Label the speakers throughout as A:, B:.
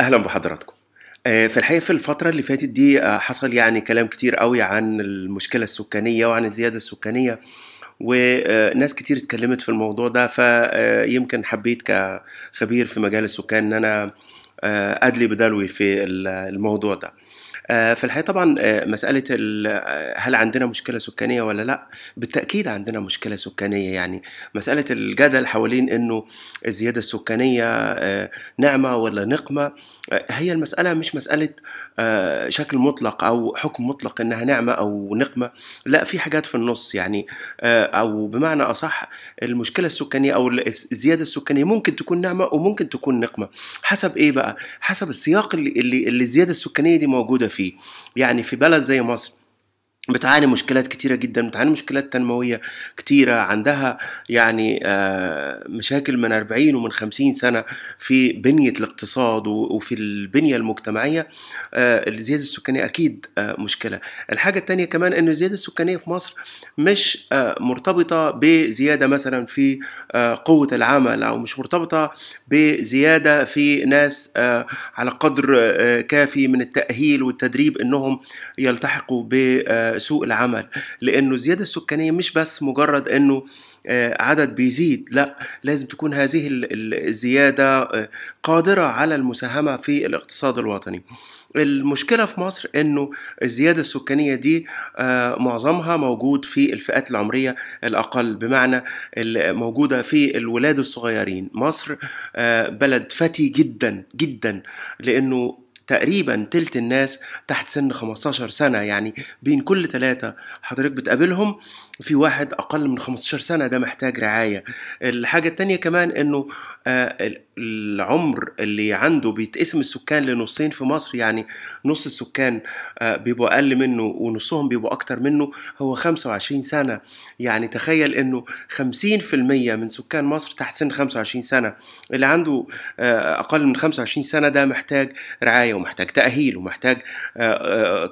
A: اهلا بحضراتكم آه، في الحقيقه في الفتره اللي فاتت دي آه، حصل يعني كلام كتير قوي عن المشكله السكانيه وعن الزياده السكانيه وناس كتير اتكلمت في الموضوع ده فيمكن آه، حبيت كخبير في مجال السكان ان انا ادلي بدلوي في الموضوع ده آه، في الحقيقه طبعا آه، مساله آه، هل عندنا مشكله سكانيه ولا لا بالتاكيد عندنا مشكله سكانيه يعني مساله الجدل حوالين انه الزياده السكانيه نعمه ولا نقمه هي المساله مش مساله شكل مطلق او حكم مطلق انها نعمه او نقمه لا في حاجات في النص يعني او بمعنى اصح المشكله السكانيه او الزياده السكانيه ممكن تكون نعمه وممكن تكون نقمه حسب ايه بقى حسب السياق اللي اللي الزياده السكانيه دي موجوده فيه فيه يعني في بلد زي مصر بتعاني مشكلات كتيرة جدا بتعاني مشكلات تنموية كتيرة عندها يعني آه، مشاكل من 40 ومن 50 سنة في بنية الاقتصاد وفي البنية المجتمعية آه، الزيادة السكانية أكيد آه، مشكلة الحاجة التانية كمان أن الزيادة السكانية في مصر مش مرتبطة بزيادة مثلا في قوة العمل أو مش مرتبطة بزيادة في ناس على قدر كافي من التأهيل والتدريب أنهم يلتحقوا ب سوق العمل لانه الزياده السكانيه مش بس مجرد انه آه، عدد بيزيد لا لازم تكون هذه الزياده آه، قادره على المساهمه في الاقتصاد الوطني المشكله في مصر انه الزياده السكانيه دي آه، معظمها موجود في الفئات العمريه الاقل بمعنى موجوده في الولاد الصغيرين مصر بلد فتي جدا جدا لانه تقريبا تلت الناس تحت سن 15 سنة يعني بين كل ثلاثة حضرتك بتقابلهم في واحد اقل من 15 سنه ده محتاج رعايه الحاجه الثانيه كمان انه آه، العمر اللي عنده بيتقسم السكان لنصين في مصر يعني نص السكان آه، بيبقوا اقل منه ونصهم بيبقوا اكتر منه هو 25 سنه يعني تخيل انه 50% من سكان مصر تحت سن 25 سنه اللي عنده آه، اقل من 25 سنه ده محتاج رعايه ومحتاج تاهيل ومحتاج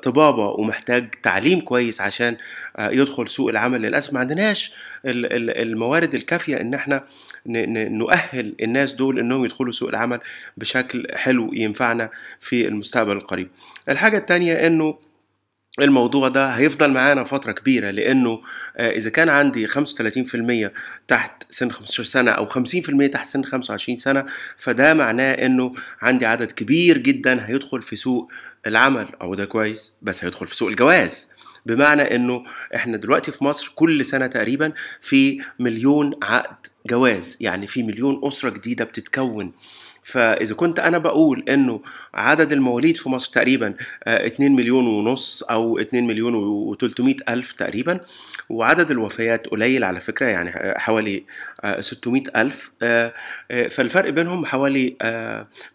A: طبابه ومحتاج تعليم كويس عشان يدخل سوق العمل العمل للاسف ما عندناش الموارد الكافيه ان احنا نؤهل الناس دول انهم يدخلوا سوق العمل بشكل حلو ينفعنا في المستقبل القريب الحاجه الثانيه انه الموضوع ده هيفضل معانا فترة كبيرة لأنه آه، إذا كان عندي 35% تحت سن 15 سنة أو 50% تحت سن 25 سنة فده معناه إنه عندي عدد كبير جدا هيدخل في سوق العمل أو ده كويس بس هيدخل في سوق الجواز بمعنى انه احنا دلوقتي في مصر كل سنه تقريبا في مليون عقد جواز يعني في مليون اسره جديده بتتكون فاذا كنت انا بقول انه عدد المواليد في مصر تقريبا 2 آه، مليون ونص او 2 مليون و300 الف تقريبا وعدد الوفيات قليل على فكره يعني آه، حوالي 600 آه، الف فالفرق بينهم حوالي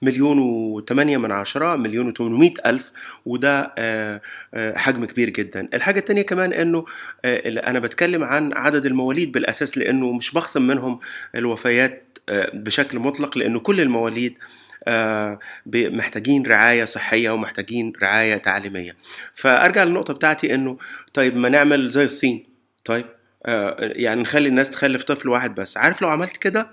A: مليون و8 من عشرة مليون و800 الف وده حجم كبير جدا الحاجه التانية كمان انه انا بتكلم عن عدد المواليد بالاساس لانه مش بخصم منهم الوفيات آه، بشكل مطلق لانه كل المواليد آه، محتاجين رعايه صحيه ومحتاجين رعايه تعليميه فارجع للنقطه بتاعتي انه طيب ما نعمل زي الصين طيب آه، يعني نخلي الناس تخلف طفل واحد بس عارف لو عملت كده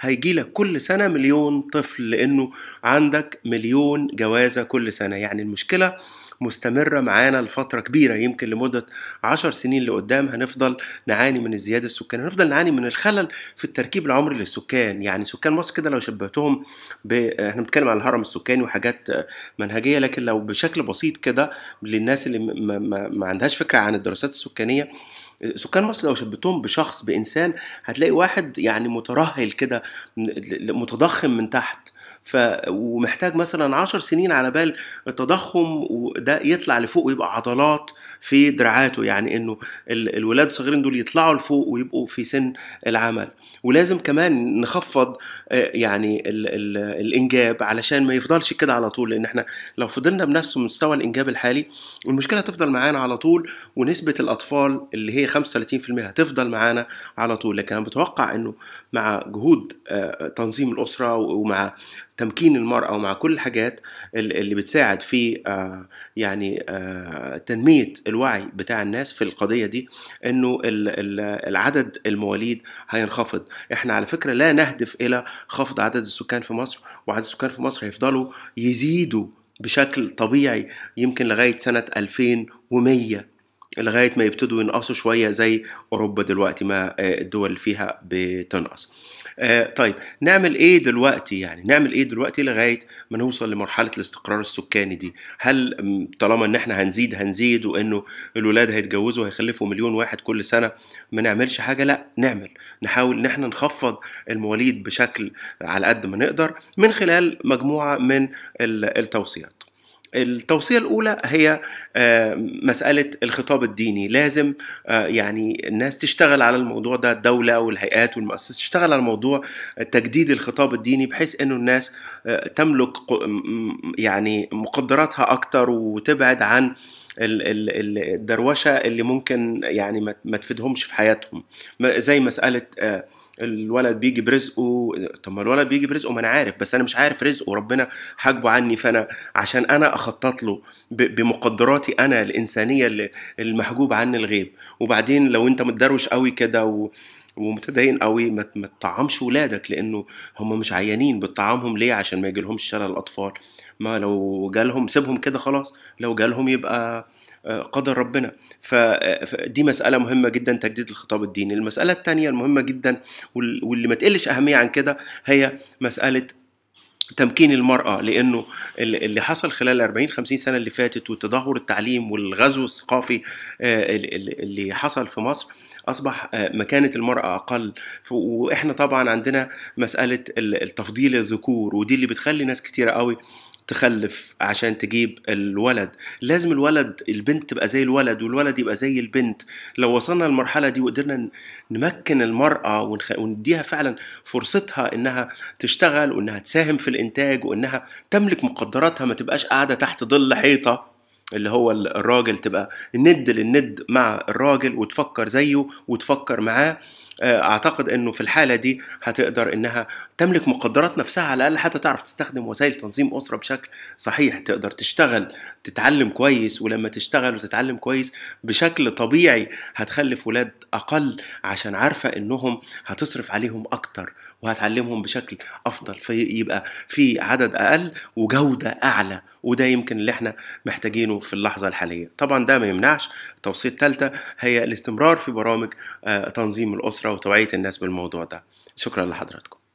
A: هيجي لك كل سنة مليون طفل لأنه عندك مليون جوازة كل سنة يعني المشكلة مستمرة معانا لفترة كبيرة يمكن لمدة عشر سنين لقدام هنفضل نعاني من الزيادة السكانية هنفضل نعاني من الخلل في التركيب العمري للسكان يعني سكان مصر كده لو شبهتهم ب... احنا بنتكلم عن الهرم السكاني وحاجات منهجية لكن لو بشكل بسيط كده للناس اللي ما, ما... ما عندهاش فكرة عن الدراسات السكانية سكان مصر لو شبهتهم بشخص بانسان هتلاقي واحد يعني مترهل كده متضخم من تحت ف ومحتاج مثلا 10 سنين على بال التضخم وده يطلع لفوق ويبقى عضلات في دراعاته يعني انه الولاد الصغيرين دول يطلعوا لفوق ويبقوا في سن العمل ولازم كمان نخفض آه، يعني ال ال الانجاب علشان ما يفضلش كده على طول لان احنا لو فضلنا بنفس مستوى الانجاب الحالي المشكله هتفضل معانا على طول ونسبه الاطفال اللي هي 35% هتفضل معانا على طول لكن انا بتوقع انه مع جهود آه، تنظيم الاسره ومع تمكين المرأة ومع كل الحاجات اللي بتساعد في آه، يعني آه، تنمية الوعي بتاع الناس في القضية دي انه العدد المواليد هينخفض احنا على فكرة لا نهدف الى خفض عدد السكان في مصر وعدد السكان في مصر هيفضلوا يزيدوا بشكل طبيعي يمكن لغاية سنة 2100 لغايه ما يبتدوا ينقصوا شويه زي اوروبا دلوقتي ما آه، الدول فيها بتنقص آه، طيب نعمل ايه دلوقتي يعني نعمل ايه دلوقتي لغايه ما نوصل لمرحله الاستقرار السكاني دي هل طالما ان احنا هنزيد هنزيد وانه الولاد هيتجوزوا هيخلفوا مليون واحد كل سنه ما نعملش حاجه لا نعمل نحاول ان احنا نخفض المواليد بشكل على قد ما نقدر من خلال مجموعه من التوصيات التوصية الأولى هي آه، مسألة الخطاب الديني لازم آه، يعني الناس تشتغل على الموضوع ده الدولة والهيئات والمؤسسات تشتغل على موضوع تجديد الخطاب الديني بحيث أنه الناس تملك يعني مقدراتها اكتر وتبعد عن الدروشه اللي ممكن يعني ما تفيدهمش في حياتهم زي مساله آه، الولد بيجي برزقه طب ما الولد بيجي برزقه ما انا عارف بس انا مش عارف رزقه ربنا حاجبه عني فانا عشان انا اخطط له بمقدراتي انا الانسانيه المحجوب عني الغيب وبعدين لو انت متدروش قوي كده و... ومتدين قوي ما تطعمش ولادك لانه هم مش عيانين بتطعمهم ليه عشان ما يجيلهمش شلل الاطفال ما لو جالهم سيبهم كده خلاص لو جالهم يبقى آه، قدر ربنا فدي مسألة مهمة جدا تجديد الخطاب الديني المسألة الثانية المهمة جدا واللي ما تقلش أهمية عن كده هي مسألة تمكين المرأة لأنه اللي حصل خلال 40 50 سنة اللي فاتت وتدهور التعليم والغزو الثقافي آه، اللي حصل في مصر اصبح آه، مكانه المراه اقل واحنا طبعا عندنا مساله التفضيل الذكور ودي اللي بتخلي ناس كتيره قوي تخلف عشان تجيب الولد لازم الولد البنت تبقى زي الولد والولد يبقى زي البنت لو وصلنا للمرحلة دي وقدرنا نمكن المرأة ونخ... ونديها فعلا فرصتها انها تشتغل وانها تساهم في الانتاج وانها تملك مقدراتها ما تبقاش قاعدة تحت ظل حيطة اللي هو الراجل تبقى ند للند مع الراجل وتفكر زيه وتفكر معاه آه، اعتقد انه في الحاله دي هتقدر انها تملك مقدرات نفسها على الاقل حتى تعرف تستخدم وسائل تنظيم اسره بشكل صحيح تقدر تشتغل تتعلم كويس ولما تشتغل وتتعلم كويس بشكل طبيعي هتخلف ولاد اقل عشان عارفه انهم هتصرف عليهم اكتر وهتعلمهم بشكل افضل فيبقى في عدد اقل وجوده اعلى وده يمكن اللي احنا محتاجينه في اللحظه الحاليه طبعا ده ما يمنعش التوصيه الثالثه هي الاستمرار في برامج آه، تنظيم الاسره وتوعيه الناس بالموضوع ده شكرا لحضراتكم